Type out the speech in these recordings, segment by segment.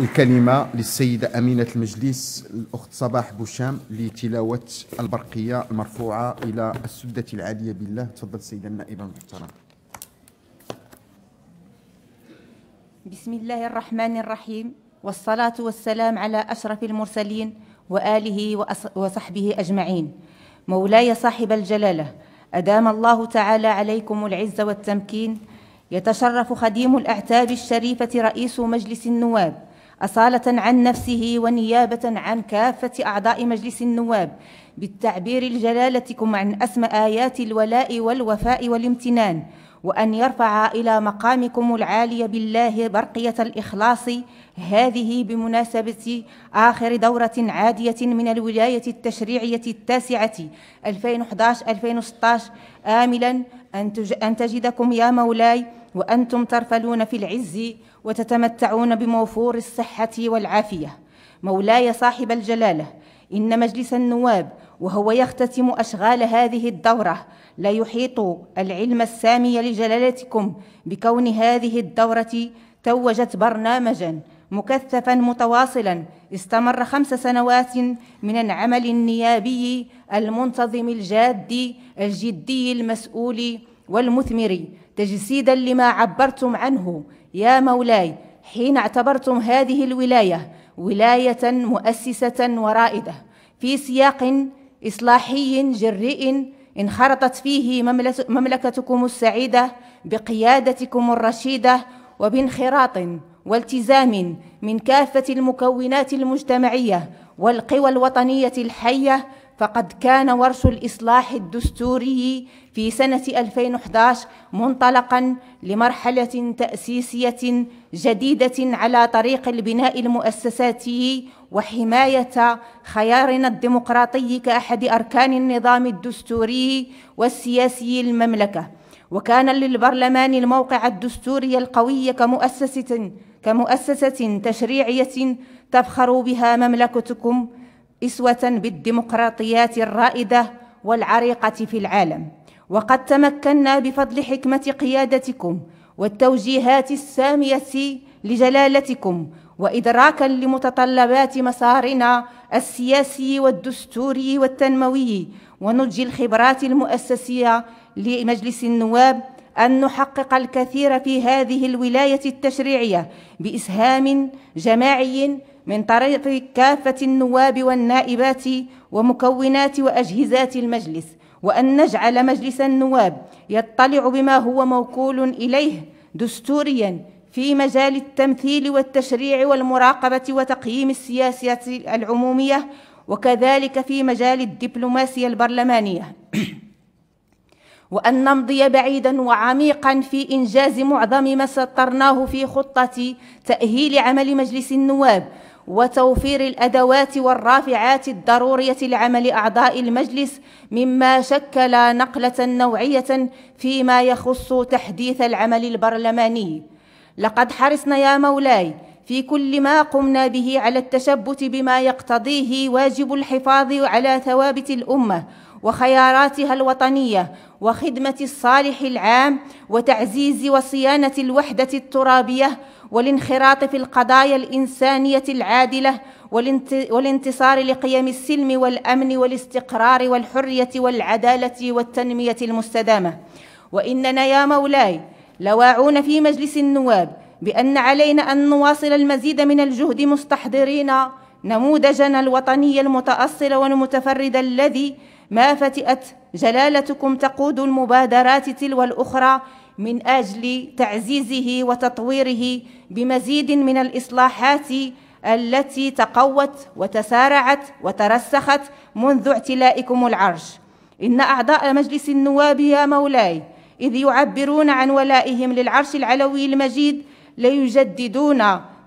الكلمة للسيدة أمينة المجلس الأخت صباح بوشام لتلاوة البرقية المرفوعة إلى السدة العالية بالله تفضل السيدة النائبة المحترمة بسم الله الرحمن الرحيم والصلاة والسلام على أشرف المرسلين وآله وصحبه أجمعين مولاي صاحب الجلالة أدام الله تعالى عليكم العز والتمكين يتشرف خديم الأعتاب الشريفة رئيس مجلس النواب أصالة عن نفسه ونيابة عن كافة أعضاء مجلس النواب بالتعبير لجلالتكم عن أسمى آيات الولاء والوفاء والامتنان وأن يرفع إلى مقامكم العالي بالله برقية الإخلاص هذه بمناسبة آخر دورة عادية من الولاية التشريعية التاسعة 2011-2016 آملا أن تجدكم يا مولاي وأنتم ترفلون في العز وتتمتعون بموفور الصحة والعافية مولاي صاحب الجلالة إن مجلس النواب وهو يختتم أشغال هذه الدورة لا يحيط العلم السامي لجلالتكم بكون هذه الدورة توجت برنامجاً مكثفا متواصلا استمر خمس سنوات من العمل النيابي المنتظم الجاد الجدي المسؤول والمثمر تجسيدا لما عبرتم عنه يا مولاي حين اعتبرتم هذه الولايه ولايه مؤسسه ورائده في سياق اصلاحي جريء انخرطت فيه مملكتكم السعيده بقيادتكم الرشيده وبانخراط والتزام من كافه المكونات المجتمعيه والقوى الوطنيه الحيه فقد كان ورش الإصلاح الدستوري في سنة 2011 منطلقا لمرحلة تأسيسية جديدة على طريق البناء المؤسساتي وحماية خيارنا الديمقراطي كأحد أركان النظام الدستوري والسياسي للمملكة وكان للبرلمان الموقع الدستوري القوي كمؤسسة كمؤسسة تشريعية تفخر بها مملكتكم إسوة بالديمقراطيات الرائدة والعريقة في العالم وقد تمكنا بفضل حكمة قيادتكم والتوجيهات السامية لجلالتكم وإدراكا لمتطلبات مسارنا السياسي والدستوري والتنموي ونضج الخبرات المؤسسية لمجلس النواب أن نحقق الكثير في هذه الولاية التشريعية بإسهام جماعي من طرف كافة النواب والنائبات ومكونات وأجهزات المجلس وأن نجعل مجلس النواب يطلع بما هو موكول إليه دستوريا في مجال التمثيل والتشريع والمراقبة وتقييم السياسة العمومية وكذلك في مجال الدبلوماسية البرلمانية وأن نمضي بعيدا وعميقا في إنجاز معظم ما سطرناه في خطة تأهيل عمل مجلس النواب وتوفير الأدوات والرافعات الضرورية لعمل أعضاء المجلس مما شكل نقلة نوعية فيما يخص تحديث العمل البرلماني لقد حرصنا يا مولاي في كل ما قمنا به على التشبت بما يقتضيه واجب الحفاظ على ثوابت الأمة وخياراتها الوطنيه وخدمه الصالح العام وتعزيز وصيانه الوحده الترابيه والانخراط في القضايا الانسانيه العادله والانتصار لقيم السلم والامن والاستقرار والحريه والعداله والتنميه المستدامه واننا يا مولاي لواعون في مجلس النواب بان علينا ان نواصل المزيد من الجهد مستحضرين نموذجنا الوطني المتأصل والمتفرد الذي ما فتئت جلالتكم تقود المبادرات تلو الأخرى من أجل تعزيزه وتطويره بمزيد من الإصلاحات التي تقوت وتسارعت وترسخت منذ اعتلائكم العرش إن أعضاء مجلس النواب يا مولاي إذ يعبرون عن ولائهم للعرش العلوي المجيد ليجددون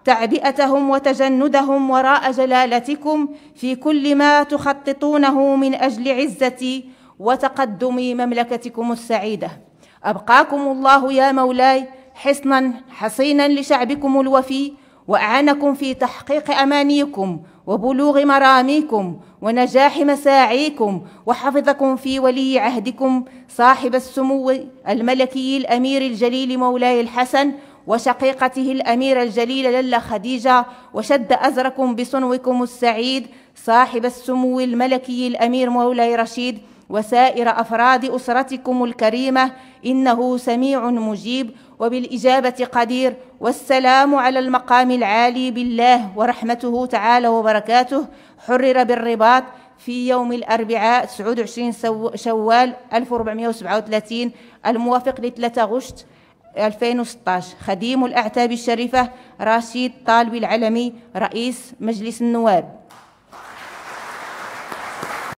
تعبئتهم وتجندهم وراء جلالتكم في كل ما تخططونه من اجل عزه وتقدم مملكتكم السعيده ابقاكم الله يا مولاي حصنا حصينا لشعبكم الوفي واعانكم في تحقيق امانيكم وبلوغ مراميكم ونجاح مساعيكم وحفظكم في ولي عهدكم صاحب السمو الملكي الامير الجليل مولاي الحسن وشقيقته الأميرة الجليلة للا خديجة وشد أزركم بصنوكم السعيد صاحب السمو الملكي الأمير مولاي رشيد وسائر أفراد أسرتكم الكريمة إنه سميع مجيب وبالإجابة قدير والسلام على المقام العالي بالله ورحمته تعالى وبركاته حرر بالرباط في يوم الأربعاء 29 شوال 1437 الموافق ل 3 غشت 2016 خديم الأعتاب الشريفة رشيد طالبي العلمي رئيس مجلس النواب